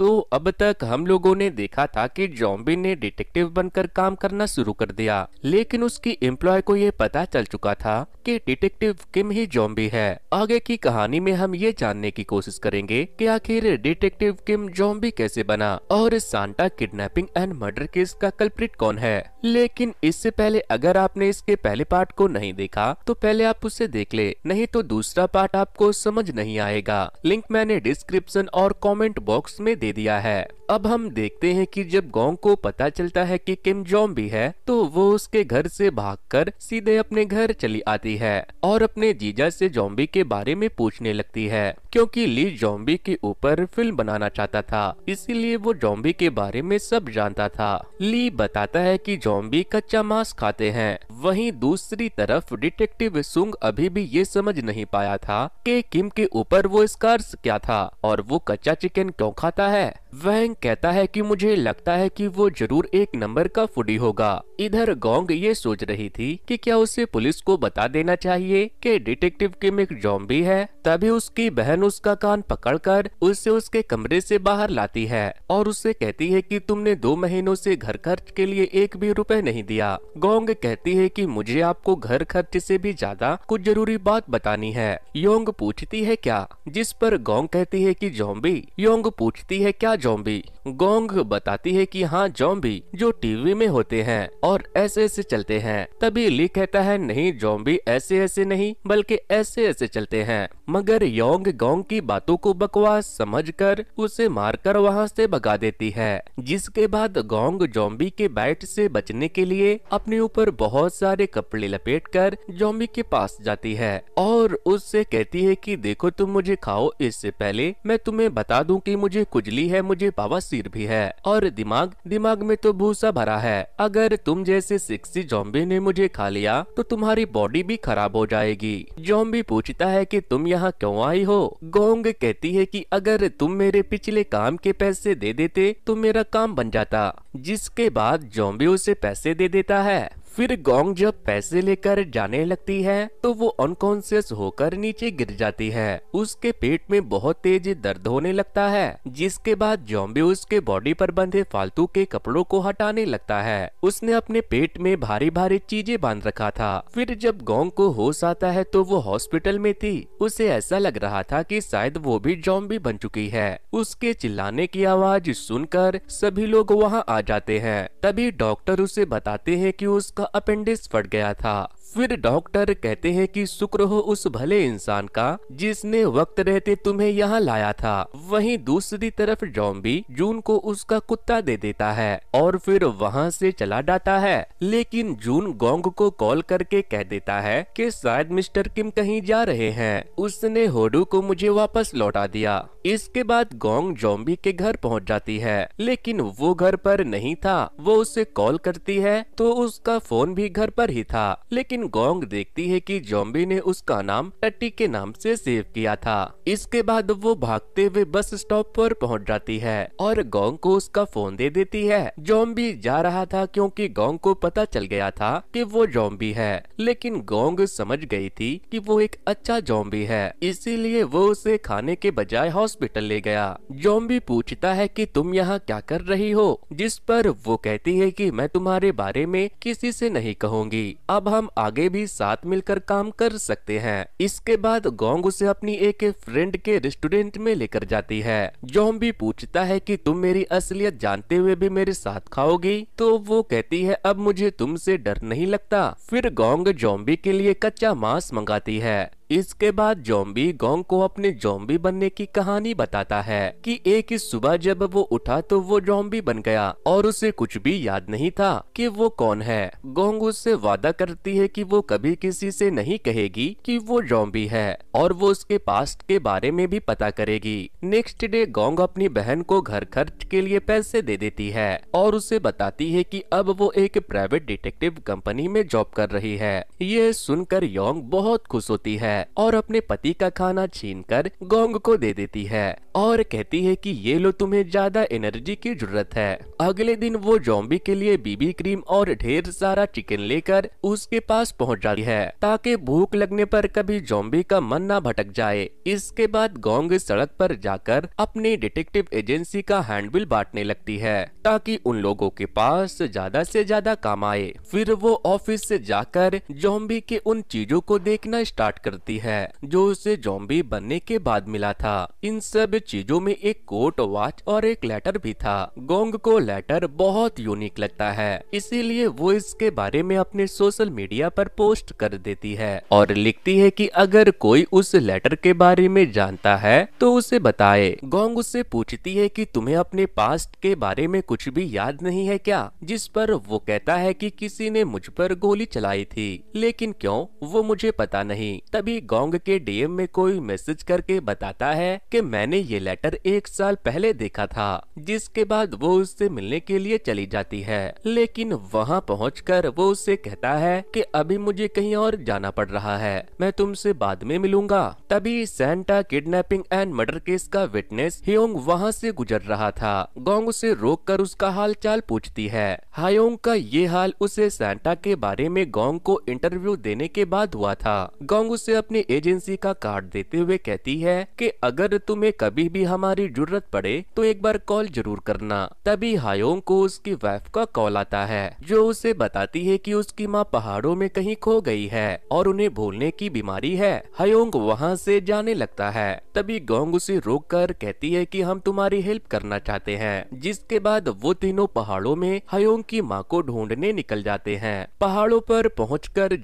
दोस्तों अब तक हम लोगों ने देखा था कि जॉम्बी ने डिटेक्टिव बनकर काम करना शुरू कर दिया लेकिन उसकी एम्प्लॉय को ये पता चल चुका था कि डिटेक्टिव किम ही जॉम्बी है आगे की कहानी में हम ये जानने की कोशिश करेंगे कि आखिर डिटेक्टिव किम जॉम्बी कैसे बना और Santa kidnapping and murder case का कल्प्रिट कौन है लेकिन इससे पहले अगर आपने इसके पहले पार्ट को नहीं देखा तो पहले आप उसे देख ले नहीं तो दूसरा पार्ट आपको समझ नहीं आएगा लिंक मैंने डिस्क्रिप्शन और कॉमेंट बॉक्स में दे दिया है अब हम देखते हैं कि जब गोंग को पता चलता है कि किम जोंग भी है तो वो उसके घर से भागकर सीधे अपने घर चली आती है और अपने जीजा से जोम्बी के बारे में पूछने लगती है क्योंकि ली जोम्बी के ऊपर फिल्म बनाना चाहता था इसीलिए वो जोम्बी के बारे में सब जानता था ली बताता है कि जोम्बी कच्चा मांस खाते हैं वहीं दूसरी तरफ डिटेक्टिव सुंग अभी भी ये समझ नहीं पाया था कि किम के ऊपर वो स्कार्स क्या था और वो कच्चा चिकन क्यों खाता है वैंग कहता है कि मुझे लगता है कि वो जरूर एक नंबर का फूडी होगा इधर गोंग ये सोच रही थी कि क्या उसे पुलिस को बता देना चाहिए कि डिटेक्टिव किम एक जॉम्बी है तभी उसकी बहन उसका कान पकड़कर उसे उसके कमरे से बाहर लाती है और उससे कहती है कि तुमने दो महीनों से घर खर्च के लिए एक भी रुपए नहीं दिया गोंग कहती है कि मुझे आपको घर खर्च से भी ज्यादा कुछ जरूरी बात बतानी है योंग पूछती है क्या जिस पर गोंग कहती है की जोम्बी योंग पूछती है क्या जोम्बी गोंग बताती है कि हाँ जॉम्बी जो टीवी में होते हैं और ऐसे ऐसे चलते हैं तभी ली कहता है नहीं जॉम्बी ऐसे ऐसे नहीं बल्कि ऐसे ऐसे चलते हैं मगर योंग गोंग की बातों को बकवास समझकर उसे मारकर वहाँ से भगा देती है जिसके बाद गोंग जॉम्बी के बैट से बचने के लिए अपने ऊपर बहुत सारे कपड़े लपेट कर के पास जाती है और उससे कहती है की देखो तुम मुझे खाओ इससे पहले मैं तुम्हें बता दूँ की मुझे कुजली है मुझे बाबा शरीर भी है और दिमाग दिमाग में तो भूसा भरा है अगर तुम जैसे सिक्सी जॉम्बी ने मुझे खा लिया तो तुम्हारी बॉडी भी खराब हो जाएगी जॉम्बी पूछता है कि तुम यहाँ क्यों आई हो गोंग कहती है कि अगर तुम मेरे पिछले काम के पैसे दे देते तो मेरा काम बन जाता जिसके बाद जॉम्बी उसे पैसे दे देता है फिर गोंग जब पैसे लेकर जाने लगती है तो वो अनकॉन्सियस होकर नीचे गिर जाती है उसके पेट में बहुत तेज दर्द होने लगता है जिसके बाद जॉम्बी उसके बॉडी पर बंधे फालतू के कपड़ों को हटाने लगता है उसने अपने पेट में भारी भारी चीजें बांध रखा था फिर जब गोंग को होश आता है तो वो हॉस्पिटल में थी उसे ऐसा लग रहा था की शायद वो भी जॉम्बी बन चुकी है उसके चिल्लाने की आवाज सुनकर सभी लोग वहाँ आ जाते हैं तभी डॉक्टर उसे बताते है की उसका उसका अपेंडिक्स फट गया था फिर डॉक्टर कहते हैं कि शुक्र हो उस भले इंसान का जिसने वक्त रहते तुम्हें यहाँ लाया था वहीं दूसरी तरफ जॉम्बी जून को उसका कुत्ता दे देता है और फिर वहाँ से चला जाता है लेकिन जून गोंग को कॉल करके कह देता है कि शायद मिस्टर किम कहीं जा रहे हैं उसने होडू को मुझे वापस लौटा दिया इसके बाद गोंग जॉम्बी के घर पहुँच जाती है लेकिन वो घर पर नहीं था वो उसे कॉल करती है तो उसका फोन भी घर पर ही था लेकिन लेकिन गोंग देखती है कि जोम्बी ने उसका नाम टट्टी के नाम से सेव किया था इसके बाद वो भागते हुए बस स्टॉप पर पहुंच जाती है और गोंग को उसका फोन दे देती है जोम्बी जा रहा था क्योंकि गोंग को पता चल गया था कि वो जोम्बी है लेकिन गोंग समझ गई थी कि वो एक अच्छा जोम्बी है इसीलिए वो उसे खाने के बजाय हॉस्पिटल ले गया जोम्बी पूछता है की तुम यहाँ क्या कर रही हो जिस पर वो कहती है की मैं तुम्हारे बारे में किसी से नहीं कहूँगी अब हम आगे आगे भी साथ मिलकर काम कर सकते हैं इसके बाद गोंग उसे अपनी एक फ्रेंड के रेस्टोरेंट में लेकर जाती है जोम्बी भी पूछता है कि तुम मेरी असलियत जानते हुए भी मेरे साथ खाओगी तो वो कहती है अब मुझे तुमसे डर नहीं लगता फिर गोंग जोम्बी के लिए कच्चा मांस मंगाती है इसके बाद जोम्बी गोंग को अपने जोम्बी बनने की कहानी बताता है कि एक ही सुबह जब वो उठा तो वो जोम्बी बन गया और उसे कुछ भी याद नहीं था कि वो कौन है गोंग उससे वादा करती है कि वो कभी किसी से नहीं कहेगी कि वो जोम्बी है और वो उसके पास्ट के बारे में भी पता करेगी नेक्स्ट डे गोंग अपनी बहन को घर खर्च के लिए पैसे दे देती है और उसे बताती है की अब वो एक प्राइवेट डिटेक्टिव कंपनी में जॉब कर रही है ये सुनकर योंग बहुत खुश होती है और अपने पति का खाना छीन कर गोंग को दे देती है और कहती है कि ये लो तुम्हें ज्यादा एनर्जी की जरूरत है अगले दिन वो जॉम्बी के लिए बीबी क्रीम और ढेर सारा चिकन लेकर उसके पास पहुंच जाती है ताकि भूख लगने पर कभी जॉम्बी का मन ना भटक जाए इसके बाद गोंग सड़क पर जाकर अपने डिटेक्टिव एजेंसी का हैंडबिल बांटने लगती है ताकि उन लोगों के पास ज्यादा से ज्यादा काम आए फिर वो ऑफिस से जाकर जॉम्बी के उन चीजों को देखना स्टार्ट करती सकती है जो उसे जॉम्बी बनने के बाद मिला था इन सब चीजों में एक कोट वॉच और एक लेटर भी था गोंग को लेटर बहुत यूनिक लगता है इसीलिए वो इसके बारे में अपने सोशल मीडिया पर पोस्ट कर देती है और लिखती है कि अगर कोई उस लेटर के बारे में जानता है तो उसे बताए गोंग उससे पूछती है कि तुम्हें अपने पास्ट के बारे में कुछ भी याद नहीं है क्या जिस पर वो कहता है कि किसी ने मुझ पर गोली चलाई थी लेकिन क्यों वो मुझे पता नहीं तभी गोंग के डीएम में कोई मैसेज करके बताता है कि मैंने ये लेटर एक साल पहले देखा था जिसके बाद वो उससे मिलने के लिए चली जाती है लेकिन वहाँ पहुँच वो उससे कहता है की अभी मुझे कहीं और जाना पड़ रहा है मैं तुमसे बाद में मिलूंगा तभी Santa kidnapping and murder case का विटनेस हियोंग वहाँ से गुजर रहा था गोंग उसे रोक कर उसका हाल चाल पूछती है हायोंग का ये हाल उसे सेंटा के बारे में गोंग को इंटरव्यू देने के बाद हुआ था गोंग उसे अपनी एजेंसी का कार्ड देते हुए कहती है कि अगर तुम्हें कभी भी हमारी जरूरत पड़े तो एक बार कॉल जरूर करना तभी हायोंग को उसकी वाइफ का कॉल आता है जो उसे बताती है कि उसकी माँ पहाड़ों में कहीं खो गई है और उन्हें भूलने की बीमारी है हयोंग वहाँ से जाने लगता है तभी गोंग उसे रोक कर कहती है की हम तुम्हारी हेल्प करना चाहते है जिसके बाद वो तीनों पहाड़ों में हयोंग की माँ को ढूंढने निकल जाते हैं पहाड़ों पर पहुँच कर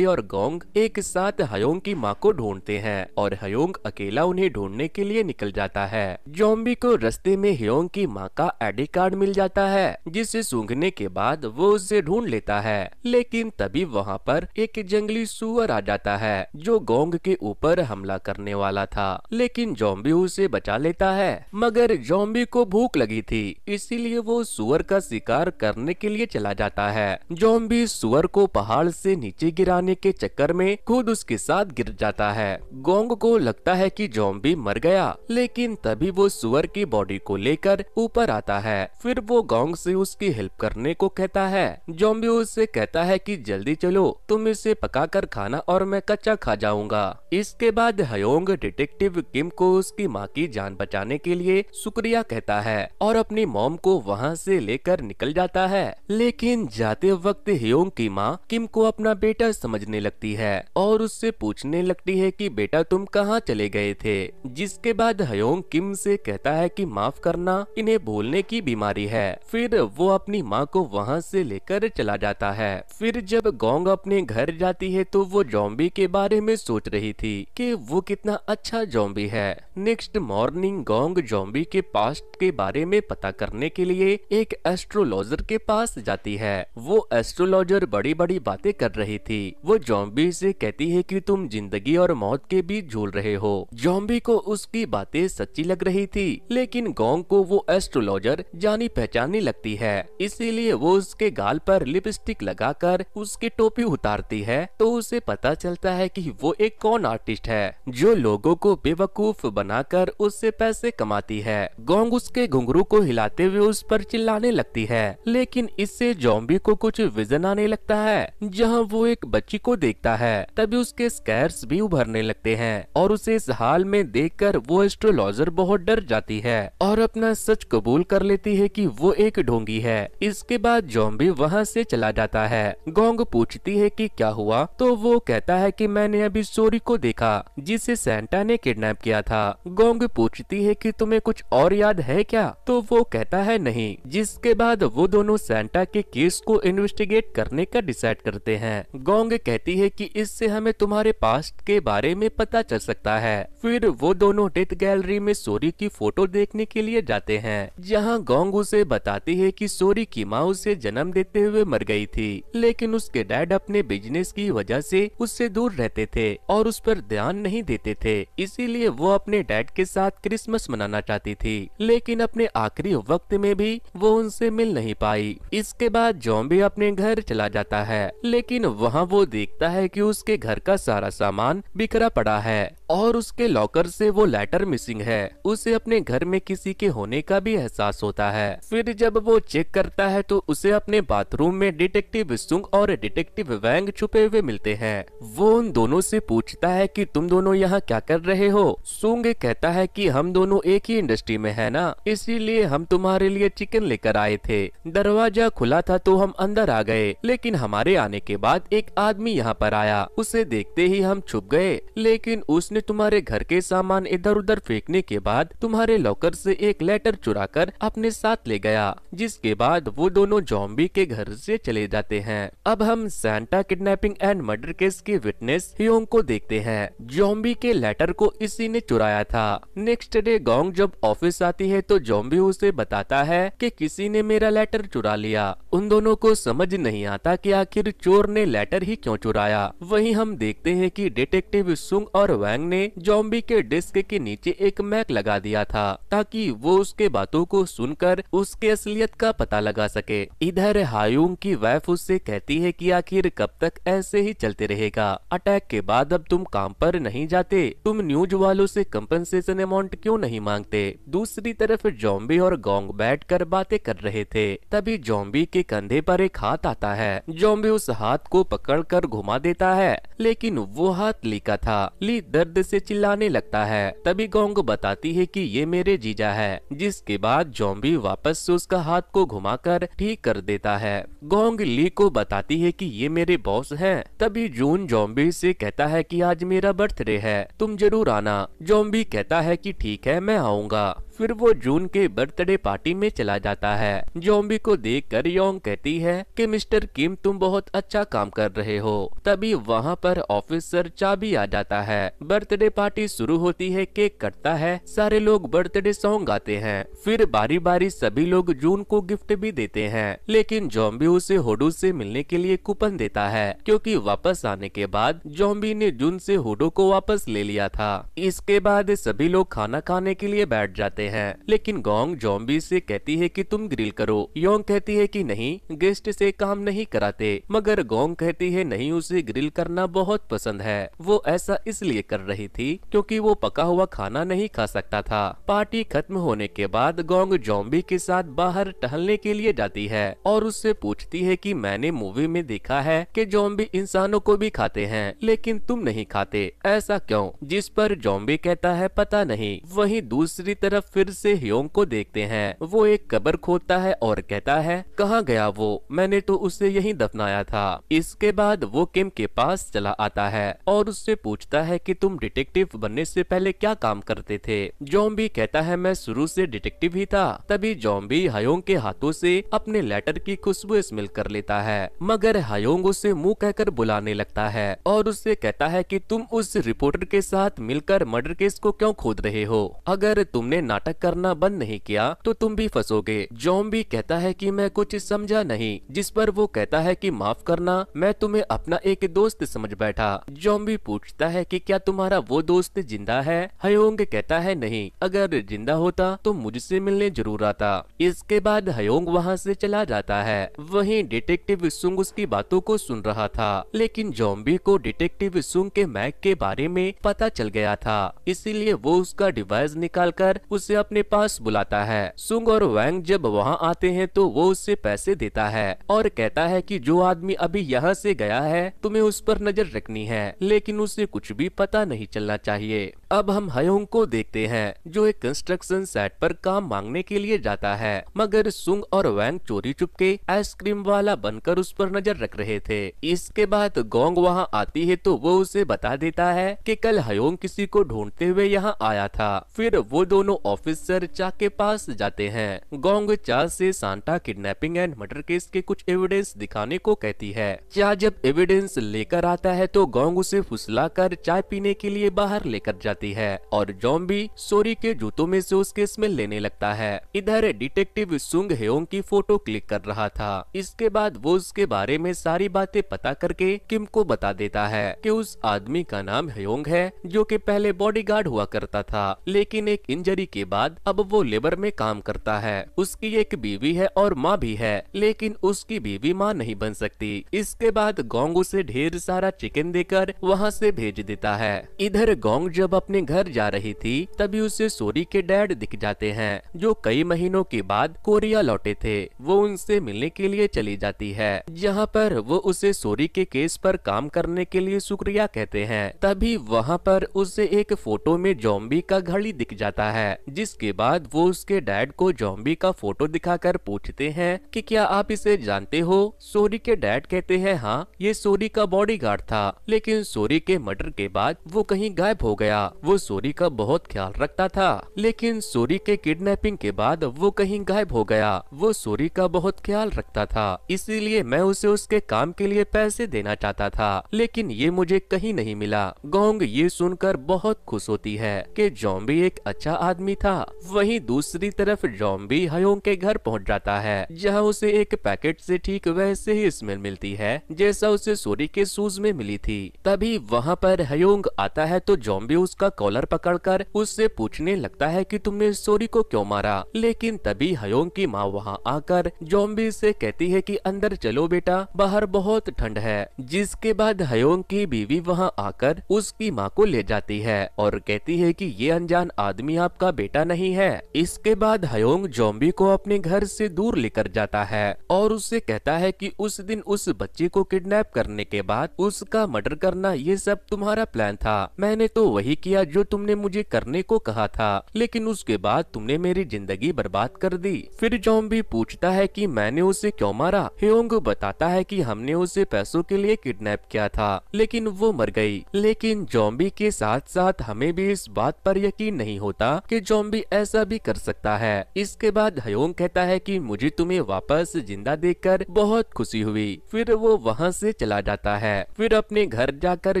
और गोंग एक साथ हयोंग की माँ को ढूंढते हैं और हयोंग अकेला उन्हें ढूंढने के लिए निकल जाता है जोम्बी को रस्ते में हयोंग की माँ का आईडी कार्ड मिल जाता है जिसे सूंघने के बाद वो उसे ढूंढ लेता है लेकिन तभी वहाँ पर एक जंगली सुअर आ जाता है जो गोंग के ऊपर हमला करने वाला था लेकिन जोम्बी उसे बचा लेता है मगर जोम्बी को भूख लगी थी इसीलिए वो सुअर का शिकार करने के लिए चला जाता है जोम्बी सुअर को पहाड़ से नीचे गिराने के चक्कर में खुद उसके साथ गिर जाता है गोंग को लगता है कि भी मर गया लेकिन तभी वो सुअर की बॉडी को लेकर ऊपर आता है फिर वो गोंग से उसकी हेल्प करने को कहता है जोम्बी उससे कहता है कि जल्दी चलो तुम इसे पकाकर खाना और मैं कच्चा खा जाऊंगा इसके बाद हयोंग डिटेक्टिव किम को उसकी माँ की जान बचाने के लिए शुक्रिया कहता है और अपनी मोम को वहाँ से लेकर निकल जाता है लेकिन जाते वक्त हयोंग की माँ किम को अपना बेटा समझने लगती है और उससे पूछने पूछने लगती है कि बेटा तुम कहाँ चले गए थे जिसके बाद हयोंग किम से कहता है कि माफ करना इन्हें भूलने की बीमारी है फिर वो अपनी माँ को वहाँ से लेकर चला जाता है फिर जब गोंग अपने घर जाती है तो वो जॉम्बी के बारे में सोच रही थी कि वो कितना अच्छा जॉम्बी है नेक्स्ट मॉर्निंग गोंग जॉम्बी के पास्ट के बारे में पता करने के लिए एक एस्ट्रोलॉजर के पास जाती है वो एस्ट्रोलॉजर बड़ी बड़ी बातें कर रही थी वो जॉम्बी से कहती है कि तुम जिन जिंदगी और मौत के बीच झूल रहे हो जॉम्बी को उसकी बातें सच्ची लग रही थी लेकिन गोंग को वो एस्ट्रोलॉजर जानी पहचानी लगती है इसीलिए वो उसके गाल पर लिपस्टिक लगाकर उसकी टोपी उतारती है तो उसे पता चलता है कि वो एक कौन आर्टिस्ट है जो लोगों को बेवकूफ बनाकर उससे पैसे कमाती है गोंग उसके घुंगरू को हिलाते हुए उस पर चिल्लाने लगती है लेकिन इससे जॉम्बी को कुछ विजन आने लगता है जहाँ वो एक बच्ची को देखता है तभी उसके स्कैर कलर्स भी उभरने लगते हैं और उसे इस हाल में देखकर वो एस्ट्रोलॉजर बहुत डर जाती है और अपना सच कबूल कर लेती है कि वो एक ढोंगी है इसके बाद जॉम्बी वहाँ से चला जाता है गोंग पूछती है कि क्या हुआ तो वो कहता है कि मैंने अभी सोरी को देखा जिसे सेंटा ने किडनैप किया था गोंग पूछती है की तुम्हे कुछ और याद है क्या तो वो कहता है नहीं जिसके बाद वो दोनों सेंटा के केस को इन्वेस्टिगेट करने का डिसाइड करते हैं गोंग कहती है की इससे हमें तुम्हारे पास पास्ट के बारे में पता चल सकता है फिर वो दोनों डेथ गैलरी में सोरी की फोटो देखने के लिए जाते हैं जहाँ गोंग उसे बताती है कि सोरी की माँ उसे जन्म देते हुए मर गई थी लेकिन उसके डैड अपने बिजनेस की वजह ऐसी उससे दूर रहते थे और उस पर ध्यान नहीं देते थे इसीलिए वो अपने डैड के साथ क्रिसमस मनाना चाहती थी लेकिन अपने आखिरी वक्त में भी वो उनसे मिल नहीं पाई इसके बाद जॉम्बी अपने घर चला जाता है लेकिन वहाँ वो देखता है कि उसके घर का सारा सामान सामान बिखरा पड़ा है और उसके लॉकर से वो लेटर मिसिंग है उसे अपने घर में किसी के होने का भी एहसास होता है फिर जब वो चेक करता है तो उसे अपने बाथरूम में डिटेक्टिव सुंग और डिटेक्टिव वैंग छुपे हुए मिलते हैं वो उन दोनों से पूछता है कि तुम दोनों यहाँ क्या कर रहे हो सुंग कहता है कि हम दोनों एक ही इंडस्ट्री में है ना इसीलिए हम तुम्हारे लिए चिकन लेकर आए थे दरवाजा खुला था तो हम अंदर आ गए लेकिन हमारे आने के बाद एक आदमी यहाँ पर आया उसे देखते ही हम हम छुप गए लेकिन उसने तुम्हारे घर के सामान इधर उधर फेंकने के बाद तुम्हारे लॉकर से एक लेटर चुरा कर अपने साथ ले गया जिसके बाद वो दोनों जॉम्बी के घर से चले जाते हैं अब हम Santa kidnapping and murder case की विटनेस योंग को देखते हैं जॉम्बी के लेटर को इसी ने चुराया था नेक्स्ट डे गोंग जब ऑफिस आती है तो जॉम्बी उसे बताता है कि किसी ने मेरा लेटर चुरा लिया उन दोनों को समझ नहीं आता कि आखिर चोर ने लेटर ही क्यों चुराया वहीं हम देखते हैं कि कि डिटेक्टिव सुंग और वैंग ने जॉम्बी के डिस्क के नीचे एक मैक लगा दिया था ताकि वो उसके बातों को सुनकर उसके असलियत का पता लगा सके इधर हायुंग की वाइफ उससे कहती है कि आखिर कब तक ऐसे ही चलते रहेगा अटैक के बाद अब तुम काम पर नहीं जाते तुम न्यूज वालों से कम्पनसेशन अमाउंट क्यों नहीं मांगते दूसरी तरफ जॉम्बी और गोंग बैठ कर बातें कर रहे थे तभी जॉम्बी के कंधे पर एक हाथ आता है जॉम्बी उस हाथ को पकड़ कर घुमा देता है लेकिन वो हाथ ली का था ली दर्द से चिल्लाने लगता है तभी गोंग बताती है कि ये मेरे जीजा है जिसके बाद जोम्बी वापस से उसका हाथ को घुमाकर ठीक कर देता है गोंग ली को बताती है कि ये मेरे बॉस हैं। तभी जून जोम्बी से कहता है कि आज मेरा बर्थडे है तुम जरूर आना जोम्बी कहता है की ठीक है मैं आऊंगा फिर वो जून के बर्थडे पार्टी में चला जाता है जोम्बी को देख कर योंग कहती है कि मिस्टर किम तुम बहुत अच्छा काम कर रहे हो तभी वहाँ पर ऑफिसर चाबी आ जाता है बर्थडे पार्टी शुरू होती है केक कटता है सारे लोग बर्थडे सॉन्ग गाते हैं फिर बारी बारी सभी लोग जून को गिफ्ट भी देते हैं लेकिन जोम्बी उसे होडू से मिलने के लिए कूपन देता है क्योंकि वापस आने के बाद जोम्बी ने जून से होडो को वापस ले लिया था इसके बाद सभी लोग खाना खाने के लिए बैठ जाते हैं हैं लेकिन गोंग जोम्बी से कहती है कि तुम ग्रिल करो योंग कहती है कि नहीं गेस्ट से काम नहीं कराते मगर गोंग कहती है नहीं उसे ग्रिल करना बहुत पसंद है वो ऐसा इसलिए कर रही थी क्योंकि वो पका हुआ खाना नहीं खा सकता था पार्टी खत्म होने के बाद गोंग जोम्बी के साथ बाहर टहलने के लिए जाती है और उससे पूछती है की मैंने मूवी में देखा है की जोम्बी इंसानों को भी खाते है लेकिन तुम नहीं खाते ऐसा क्यों जिस पर जोम्बी कहता है पता नहीं वही दूसरी तरफ फिर से ह्योंग को देखते हैं वो एक कबर खोदता है और कहता है कहाँ गया वो मैंने तो उसे यही दफनाया था इसके बाद वो किम के पास चला आता है और उससे पूछता है की तुम डिटेक्टिव बनने ऐसी पहले क्या काम करते थे जॉम्बी कहता है मैं शुरू ऐसी डिटेक्टिव ही था तभी जॉम्बी हयोंग के हाथों से अपने लेटर की खुशबू स्मिल कर लेता है मगर हयोंग उसे मुंह कहकर बुलाने लगता है और उससे कहता है कि तुम उस रिपोर्टर के साथ मिलकर मर्डर केस को क्यों खोद रहे हो अगर तुमने ना नाटक करना बंद नहीं किया तो तुम भी फंसोगे जॉम भी कहता है कि मैं कुछ समझा नहीं जिस पर वो कहता है कि माफ करना मैं तुम्हें अपना एक दोस्त समझ बैठा जॉम भी पूछता है कि क्या तुम्हारा वो दोस्त जिंदा है हयोंग कहता है नहीं अगर जिंदा होता तो मुझसे मिलने जरूर आता इसके बाद हयोंग वहाँ से चला जाता है वही डिटेक्टिव सुंग उसकी बातों को सुन रहा था लेकिन जोम्बी को डिटेक्टिव सुंग के मैक के बारे में पता चल गया था इसीलिए वो उसका डिवाइस निकाल कर उसे उसे अपने पास बुलाता है सुंग और वैंग जब वहाँ आते हैं तो वो उससे पैसे देता है और कहता है कि जो आदमी अभी यहाँ से गया है तुम्हें उस पर नजर रखनी है लेकिन उसे कुछ भी पता नहीं चलना चाहिए अब हम हयोंग को देखते हैं जो एक कंस्ट्रक्शन सेट पर काम मांगने के लिए जाता है मगर सुंग और वैंग चोरी चुपके आइसक्रीम वाला बनकर उस पर नजर रख रहे थे इसके बाद गोंग वहाँ आती है तो वो उसे बता देता है कि कल हयोंग किसी को ढूंढते हुए यहाँ आया था फिर वो दोनों ऑफिसर चा के पास जाते हैं गोंग चा से Santa kidnapping and murder case के कुछ एविडेंस दिखाने को कहती है चा जब एविडेंस लेकर आता है तो गोंग उसे फुसला कर चाय पीने के लिए बाहर लेकर जाता जाती है और जॉम्बी सोरी के जूतों में से उसके स्मेल लेने लगता है इधर डिटेक्टिव सुंग हेओंग की फोटो क्लिक कर रहा था इसके बाद वो उसके बारे में सारी बातें पता करके किम को बता देता है कि उस आदमी का नाम हेयोंग है जो कि पहले बॉडीगार्ड हुआ करता था लेकिन एक इंजरी के बाद अब वो लेबर में काम करता है उसकी एक बीवी है और माँ भी है लेकिन उसकी बीवी माँ नहीं बन सकती इसके बाद गोंग उसे ढेर सारा चिकन देकर वहाँ से भेज देता है इधर गोंग जब अपने अपने घर जा रही थी तभी उसे सोरी के डैड दिख जाते हैं जो कई महीनों के बाद कोरिया लौटे थे वो उनसे मिलने के लिए चली जाती है जहाँ पर वो उसे सोरी के केस पर काम करने के लिए शुक्रिया कहते हैं तभी वहाँ पर उसे एक फोटो में जोम्बी का घड़ी दिख जाता है जिसके बाद वो उसके डैड को जॉम्बी का फोटो दिखाकर पूछते हैं कि क्या आप इसे जानते हो सोरी के डैड कहते हैं हाँ ये सोरी का बॉडीगार्ड था लेकिन सोरी के मर्डर के बाद वो कहीं गायब हो गया वो सोरी का बहुत ख्याल रखता था लेकिन सोरी के किडनैपिंग के बाद वो कहीं गायब हो गया वो सोरी का बहुत ख्याल रखता था इसीलिए मैं उसे उसके काम के लिए पैसे देना चाहता था लेकिन ये मुझे कहीं नहीं मिला गोंग ये सुनकर बहुत खुश होती है कि जॉम्बी एक अच्छा आदमी था वही दूसरी तरफ जॉम्बी हयोंग के घर पहुँच जाता है जहाँ उसे एक पैकेट ऐसी ठीक वैसे ही स्मेल मिलती है जैसा उसे सोरी के शूज में मिली थी तभी वहाँ पर हयोंग आता है तो जॉम्बी उसका कॉलर पकड़कर उससे पूछने लगता है कि तुमने सोरी को क्यों मारा लेकिन तभी हयोंग की माँ वहाँ आकर जोम्बी से कहती है कि अंदर चलो बेटा बाहर बहुत ठंड है जिसके बाद हयोंग की बीवी वहाँ आकर उसकी माँ को ले जाती है और कहती है कि ये अनजान आदमी आपका बेटा नहीं है इसके बाद हयोंग जोम्बी को अपने घर से दूर लेकर जाता है और उससे कहता है कि उस दिन उस बच्ची को किडनैप करने के बाद उसका मर्डर करना ये सब तुम्हारा प्लान था मैंने तो वही किया किया जो तुमने मुझे करने को कहा था लेकिन उसके बाद तुमने मेरी जिंदगी बर्बाद कर दी फिर जॉम्बी पूछता है कि मैंने उसे क्यों मारा हेोंग बताता है कि हमने उसे पैसों के लिए किडनैप किया था लेकिन वो मर गई लेकिन जॉम्बी के साथ साथ हमें भी इस बात पर यकीन नहीं होता कि जॉम्बी ऐसा भी कर सकता है इसके बाद हयोंग कहता है कि मुझे तुम्हें वापस जिंदा देखकर बहुत खुशी हुई फिर वो वहाँ से चला जाता है फिर अपने घर जाकर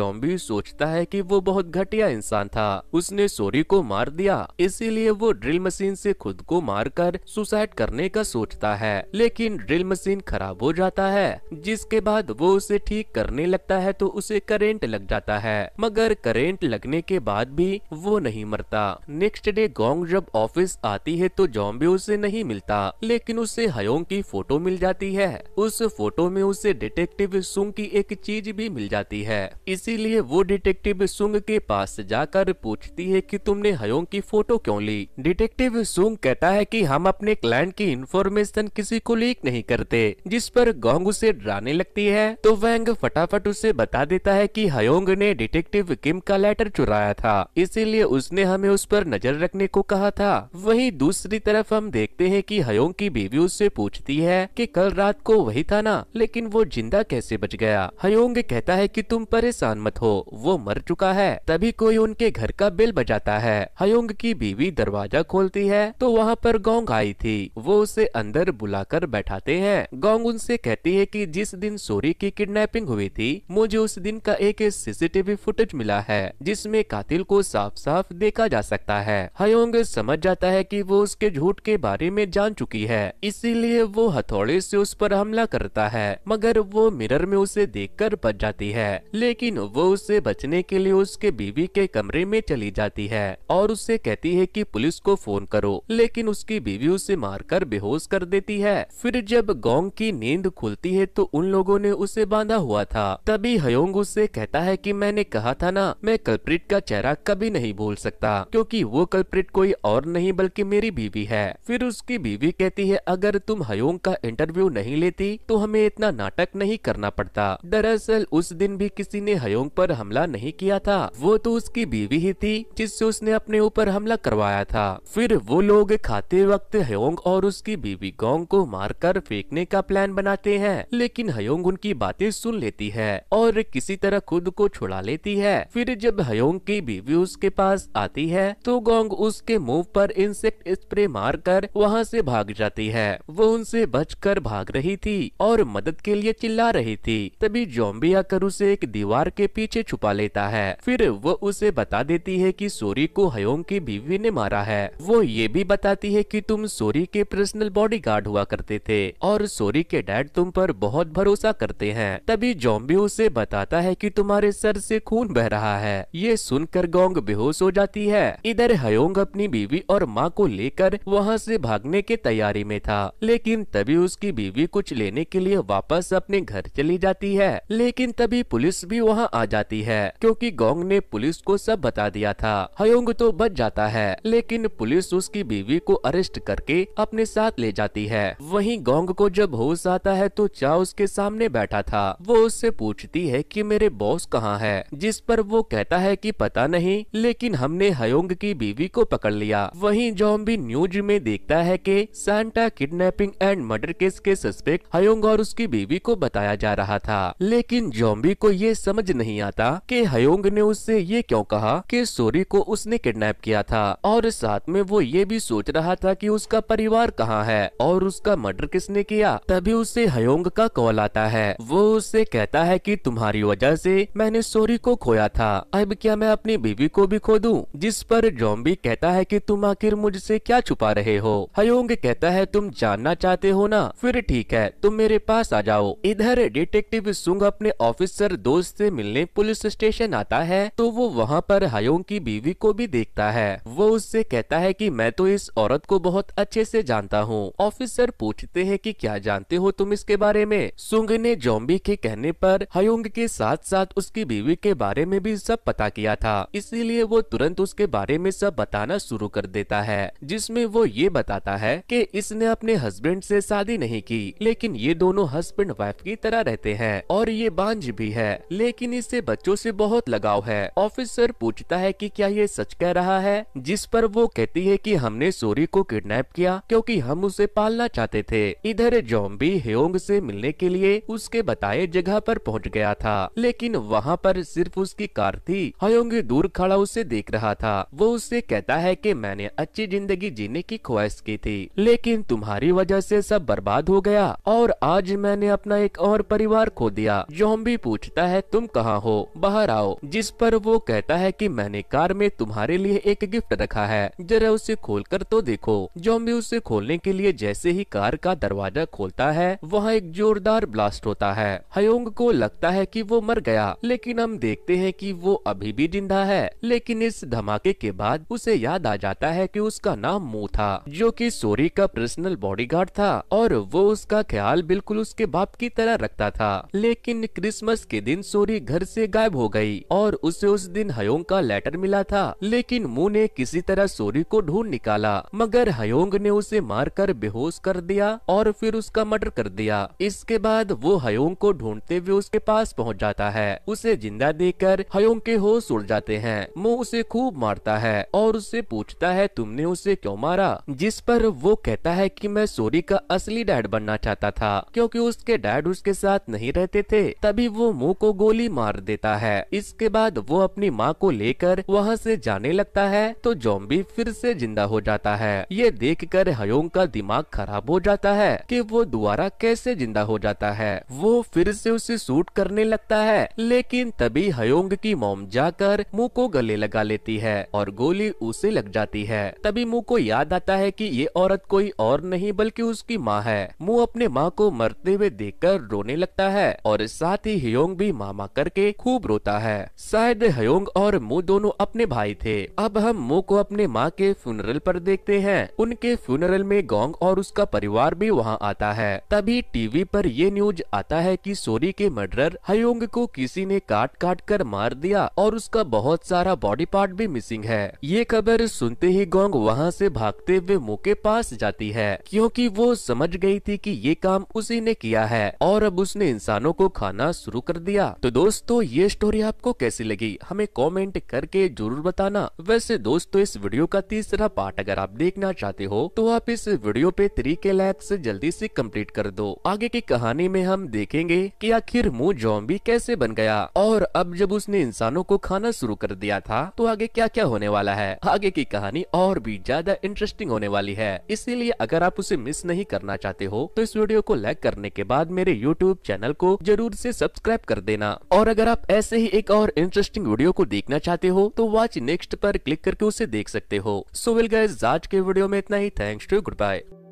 जॉम्बी सोचता है कि वो बहुत घटिया इंसान इंसान था उसने सोरी को मार दिया इसीलिए वो ड्रिल मशीन से खुद को मारकर सुसाइड करने का सोचता है लेकिन ड्रिल मशीन खराब हो जाता है जिसके बाद वो उसे ठीक करने लगता है तो उसे करेंट लग जाता है मगर करेंट लगने के बाद भी वो नहीं मरता नेक्स्ट डे गोंग जब ऑफिस आती है तो जॉम्बे उसे नहीं मिलता लेकिन उसे हयोंग की फोटो मिल जाती है उस फोटो में उसे डिटेक्टिव सुंग की एक चीज भी मिल जाती है इसीलिए वो डिटेक्टिव सुंग के पास जा चिल्लाकर पूछती है कि तुमने हयोंग की फोटो क्यों ली डिटेक्टिव सुंग कहता है कि हम अपने क्लाइंट की इन्फॉर्मेशन किसी को लीक नहीं करते जिस पर गोंग उसे डराने लगती है तो वैंग फटाफट उसे बता देता है की हयोंग ने डिटेक्टिव किम का लेटर चुराया था इसीलिए उसने हमें उस पर नजर रखने को कहा था वही दूसरी तरफ हम देखते है की हयोंग की बीवी उससे पूछती है की कल रात को वही था ना लेकिन वो जिंदा कैसे बच गया हयोंग कहता है कि तुम परेशान मत हो वो मर चुका है तभी कोई उनके घर का बेल बजाता है हयोंग की बीवी दरवाजा खोलती है तो वहाँ पर गोंग आई थी वो उसे अंदर बुलाकर बैठाते हैं गोंग उनसे कहती है कि जिस दिन सोरी की किडनैपिंग हुई थी मुझे उस दिन का एक सीसीटीवी फुटेज मिला है जिसमे कातिल को साफ साफ देखा जा सकता है हयोंग समझ जाता है की वो उसके झूठ के बारे में जान चुकी है इसीलिए वो हथौड़े से उस पर हमला करता है मगर वो मिरर में उसे देखकर बच जाती है लेकिन वो उसे बचने के लिए उसके बीवी के कमरे में चली जाती है और उससे कहती है कि पुलिस को फोन करो लेकिन उसकी बीवी उसे मारकर बेहोश कर देती है फिर जब गोंग की नींद खुलती है तो उन लोगों ने उसे बांधा हुआ था तभी हयोंग उससे कहता है कि मैंने कहा था ना मैं कल्प्रिट का चेहरा कभी नहीं भूल सकता क्योंकि वो कल्प्रिट कोई और नहीं बल्कि मेरी बीवी है फिर उसकी बीवी कहती है अगर तुम हयोंग का इंटरव्यू नहीं लेती तो हमें इतना नाटक नहीं करना पड़ता दरअसल उस दिन भी किसी ने हयोंग पर हमला नहीं किया था वो तो उसकी बीवी ही थी जिससे उसने अपने ऊपर हमला करवाया था फिर वो लोग खाते वक्त हयोंग और उसकी बीवी गोंग को मारकर फेंकने का प्लान बनाते हैं लेकिन हयोंग उनकी बातें सुन लेती है और किसी तरह खुद को छुड़ा लेती है फिर जब हयोंग की बीवी उसके पास आती है तो गोंग उसके मुंह पर इंसेक्ट स्प्रे मार कर वहाँ से भाग जाती है वो उनसे बचकर भाग रही थी और मदद के लिए चिल्ला रही थी तभी जोम्बी आकर उसे एक दीवार के पीछे छुपा लेता है फिर वो उसे बता देती है कि सोरी को हयोंग की बीवी ने मारा है वो ये भी बताती है कि तुम सोरी के पर्सनल बॉडीगार्ड हुआ करते थे और सोरी के डैड तुम पर बहुत भरोसा करते हैं तभी जॉम्बी उसे बताता है कि तुम्हारे सर से खून बह रहा है ये सुनकर गोंग बेहोश हो जाती है इधर हयोंग अपनी बीवी और माँ को लेकर वहाँ से भागने की तैयारी में था लेकिन तभी उसकी बीवी कुछ लेने के लिए वापस अपने घर चली जाती है लेकिन तभी पुलिस भी वहाँ आ जाती है क्योंकि गोंग ने पुलिस को सब बता दिया था हयोंग तो बच जाता है लेकिन पुलिस उसकी बीवी को अरेस्ट करके अपने साथ ले जाती है वहीं गोंग को जब होश आता है तो चा उसके सामने बैठा था वो उससे पूछती है कि मेरे बॉस कहाँ है जिस पर वो कहता है कि पता नहीं लेकिन हमने हयोंग की बीवी को पकड़ लिया वहीं जॉम्बी न्यूज में देखता है कि Santa kidnapping and murder case के सस्पेक्ट हयोंग और उसकी बीवी को बताया जा रहा था लेकिन जॉम्बी को ये समझ नहीं आता कि हयोंग ने उससे ये क्यों कहा कहा कि सोरी को उसने किडनैप किया था और साथ में वो ये भी सोच रहा था कि उसका परिवार कहाँ है और उसका मर्डर किसने किया तभी उसे हयोंग का कॉल आता है वो उससे कहता है कि तुम्हारी वजह से मैंने सोरी को खोया था अब क्या मैं अपनी बीवी को भी खो दूं जिस पर जॉम्बी कहता है की तुम आखिर मुझसे क्या छुपा रहे हो हयोंग कहता है तुम जानना चाहते हो ना फिर ठीक है तुम मेरे पास आ जाओ इधर डिटेक्टिव सुंग अपने ऑफिसर दोस्त से मिलने पुलिस स्टेशन आता है तो वो वहाँ वहाँ पर हयोंग की बीवी को भी देखता है वो उससे कहता है कि मैं तो इस औरत को बहुत अच्छे से जानता हूँ ऑफिसर पूछते हैं कि क्या जानते हो तुम इसके बारे में सुंग ने जोम्बी के कहने पर हयोंग के साथ साथ उसकी बीवी के बारे में भी सब पता किया था इसीलिए वो तुरंत उसके बारे में सब बताना शुरू कर देता है जिसमे वो ये बताता है की इसने अपने हस्बैंड ऐसी शादी नहीं की लेकिन ये दोनों हस्बैंड वाइफ की तरह रहते हैं और ये बांझ भी है लेकिन इससे बच्चों से बहुत लगाव है ऑफिसर कर पूछता है कि क्या ये सच कह रहा है जिस पर वो कहती है कि हमने सोरी को किडनैप किया क्योंकि हम उसे पालना चाहते थे इधर जॉम्बी हेोंग से मिलने के लिए उसके बताए जगह पर पहुंच गया था लेकिन वहाँ पर सिर्फ उसकी कार थी हयोंग दूर खड़ा उसे देख रहा था वो उससे कहता है की मैंने अच्छी जिंदगी जीने की ख्वाहिश की थी लेकिन तुम्हारी वजह ऐसी सब बर्बाद हो गया और आज मैंने अपना एक और परिवार खो दिया जोम्बी पूछता है तुम कहाँ हो बाहर आओ जिस पर वो कहता है कि मैंने कार में तुम्हारे लिए एक गिफ्ट रखा है जरा उसे खोल कर तो देखो जॉम्बी उसे खोलने के लिए जैसे ही कार का दरवाजा खोलता है वहाँ एक जोरदार ब्लास्ट होता है हयोंग को लगता है कि वो मर गया लेकिन हम देखते हैं कि वो अभी भी जिंदा है लेकिन इस धमाके के बाद उसे याद आ जाता है कि उसका नाम मू था जो कि सोरी का पर्सनल बॉडीगार्ड था और वो उसका ख्याल बिल्कुल उसके बाप की तरह रखता था लेकिन क्रिसमस के दिन सोरी घर से गायब हो गई और उसे उस दिन हयोंग हयोंग का लेटर मिला था लेकिन मुँह ने किसी तरह सोरी को ढूंढ निकाला मगर हयोंग ने उसे मारकर बेहोश कर दिया और फिर उसका मर्डर कर दिया इसके बाद वो हयोंग को ढूंढते हुए उसके पास पहुंच जाता है उसे जिंदा देकर हयोंग के होश उड़ जाते हैं मुँह उसे खूब मारता है और उससे पूछता है तुमने उसे क्यों मारा जिस पर वो कहता है कि मैं सोरी का असली डैड बनना चाहता था क्योंकि उसके डैड उसके साथ नहीं रहते थे तभी वो मुंह को गोली मार देता है इसके बाद वो अपनी माँ को लेकर वहाँ से जाने लगता है तो जॉम्बी फिर से जिंदा हो जाता है ये देख कर हयोंग का दिमाग खराब हो जाता है कि वो दोबारा कैसे जिंदा हो जाता है वो फिर से उसे सूट करने लगता है लेकिन तभी हयोंग की मोम जाकर मुंह को गले लगा लेती है और गोली उसे लग जाती है तभी मुंह को याद आता है कि ये औरत कोई और नहीं बल्कि उसकी माँ है मुंह अपने माँ को मरते हुए देखकर रोने लगता है और साथ ही हयोंग भी मामा करके खूब रोता है शायद हयोंग और और मु दोनों अपने भाई थे अब हम मु को अपने माँ के फ्यूनरल पर देखते हैं उनके फ्यूनरल में गोंग और उसका परिवार भी वहाँ आता है तभी टीवी पर ये न्यूज आता है कि सोरी के मर्डर हयोंग को किसी ने काट काट कर मार दिया और उसका बहुत सारा बॉडी पार्ट भी मिसिंग है ये खबर सुनते ही गोंग वहाँ से भागते हुए मु के पास जाती है क्योंकि वो समझ गई थी कि ये काम उसी ने किया है और अब उसने इंसानों को खाना शुरू कर दिया तो दोस्तों ये स्टोरी आपको कैसी लगी हमें कॉमेंट कमेंट करके जरूर बताना वैसे दोस्तों इस वीडियो का तीसरा पार्ट अगर आप देखना चाहते हो तो आप इस वीडियो पे तरीके के से जल्दी से कंप्लीट कर दो आगे की कहानी में हम देखेंगे कि आखिर मुंह जॉम्बी कैसे बन गया और अब जब उसने इंसानों को खाना शुरू कर दिया था तो आगे क्या क्या होने वाला है आगे की कहानी और भी ज्यादा इंटरेस्टिंग होने वाली है इसीलिए अगर आप उसे मिस नहीं करना चाहते हो तो इस वीडियो को लाइक करने के बाद मेरे यूट्यूब चैनल को जरूर से सब्सक्राइब कर देना और अगर आप ऐसे ही एक और इंटरेस्टिंग वीडियो को देख देखना चाहते हो तो वॉच नेक्स्ट पर क्लिक करके उसे देख सकते हो सो विल गाइज आज के वीडियो में इतना ही थैंक्स टू गुड बाय